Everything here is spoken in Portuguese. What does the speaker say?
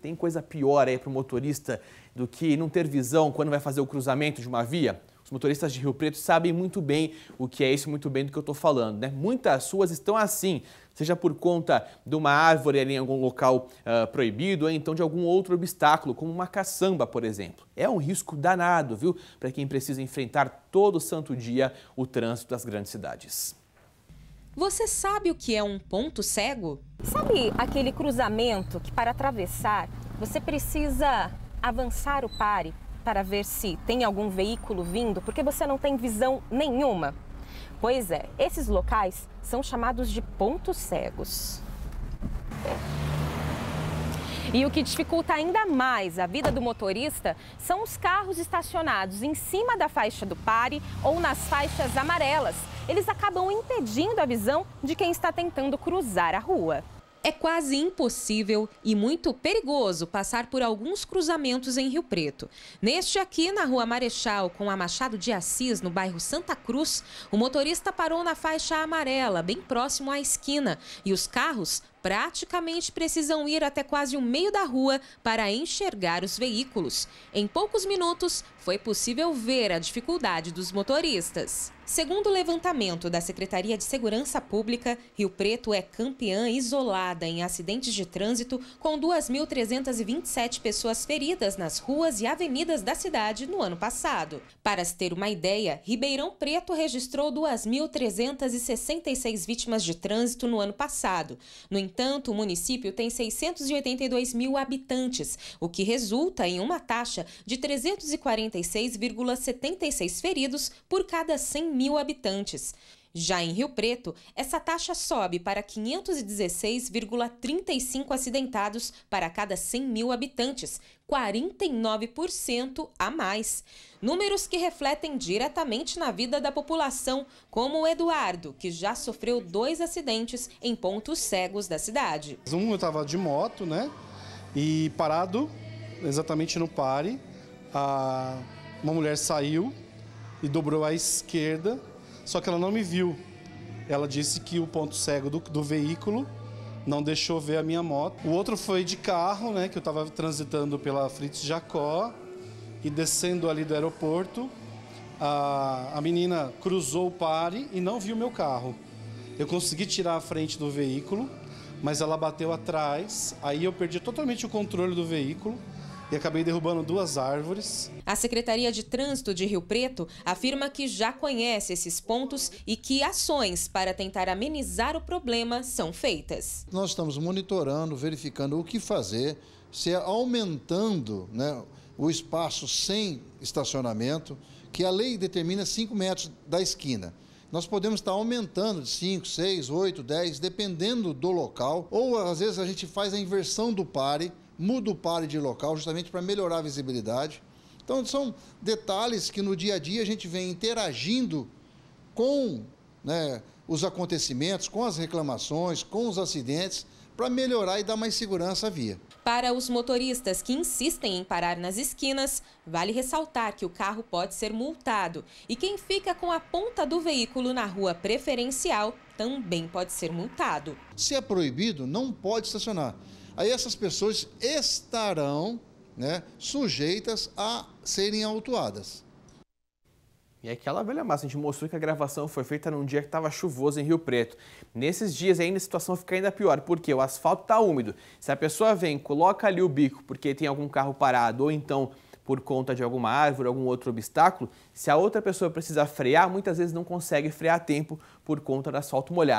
Tem coisa pior aí para o motorista do que não ter visão quando vai fazer o cruzamento de uma via? Os motoristas de Rio Preto sabem muito bem o que é isso, muito bem do que eu estou falando. Né? Muitas ruas estão assim, seja por conta de uma árvore ali em algum local uh, proibido, ou então de algum outro obstáculo, como uma caçamba, por exemplo. É um risco danado, viu, para quem precisa enfrentar todo santo dia o trânsito das grandes cidades. Você sabe o que é um ponto cego? Sabe aquele cruzamento que, para atravessar, você precisa avançar o pare para ver se tem algum veículo vindo, porque você não tem visão nenhuma? Pois é, esses locais são chamados de pontos cegos. E o que dificulta ainda mais a vida do motorista são os carros estacionados em cima da faixa do pare ou nas faixas amarelas. Eles acabam impedindo a visão de quem está tentando cruzar a rua. É quase impossível e muito perigoso passar por alguns cruzamentos em Rio Preto. Neste aqui, na Rua Marechal, com a Machado de Assis, no bairro Santa Cruz, o motorista parou na faixa amarela, bem próximo à esquina, e os carros praticamente precisam ir até quase o meio da rua para enxergar os veículos. Em poucos minutos, foi possível ver a dificuldade dos motoristas. Segundo o levantamento da Secretaria de Segurança Pública, Rio Preto é campeã isolada em acidentes de trânsito, com 2.327 pessoas feridas nas ruas e avenidas da cidade no ano passado. Para se ter uma ideia, Ribeirão Preto registrou 2.366 vítimas de trânsito no ano passado. No entanto, o município tem 682 mil habitantes, o que resulta em uma taxa de 346,76 feridos por cada 100 mil habitantes. Já em Rio Preto, essa taxa sobe para 516,35 acidentados para cada 100 mil habitantes, 49% a mais. Números que refletem diretamente na vida da população, como o Eduardo, que já sofreu dois acidentes em pontos cegos da cidade. Um eu estava de moto, né? E parado, exatamente no pare, a... uma mulher saiu e dobrou à esquerda só que ela não me viu. Ela disse que o ponto cego do, do veículo não deixou ver a minha moto. O outro foi de carro, né, que eu estava transitando pela Fritz Jacó e descendo ali do aeroporto, a, a menina cruzou o pare e não viu meu carro. Eu consegui tirar a frente do veículo, mas ela bateu atrás, aí eu perdi totalmente o controle do veículo e acabei derrubando duas árvores. A Secretaria de Trânsito de Rio Preto afirma que já conhece esses pontos e que ações para tentar amenizar o problema são feitas. Nós estamos monitorando, verificando o que fazer, se é aumentando né, o espaço sem estacionamento, que a lei determina 5 metros da esquina nós podemos estar aumentando de 5, 6, 8, 10, dependendo do local, ou às vezes a gente faz a inversão do pare muda o pare de local justamente para melhorar a visibilidade. Então são detalhes que no dia a dia a gente vem interagindo com né, os acontecimentos, com as reclamações, com os acidentes, para melhorar e dar mais segurança à via. Para os motoristas que insistem em parar nas esquinas, vale ressaltar que o carro pode ser multado. E quem fica com a ponta do veículo na rua preferencial também pode ser multado. Se é proibido, não pode estacionar. Aí essas pessoas estarão né, sujeitas a serem autuadas. E é aquela velha massa, a gente mostrou que a gravação foi feita num dia que estava chuvoso em Rio Preto. Nesses dias ainda a situação fica ainda pior, porque o asfalto está úmido. Se a pessoa vem, coloca ali o bico porque tem algum carro parado ou então por conta de alguma árvore, algum outro obstáculo, se a outra pessoa precisar frear, muitas vezes não consegue frear a tempo por conta do asfalto molhado.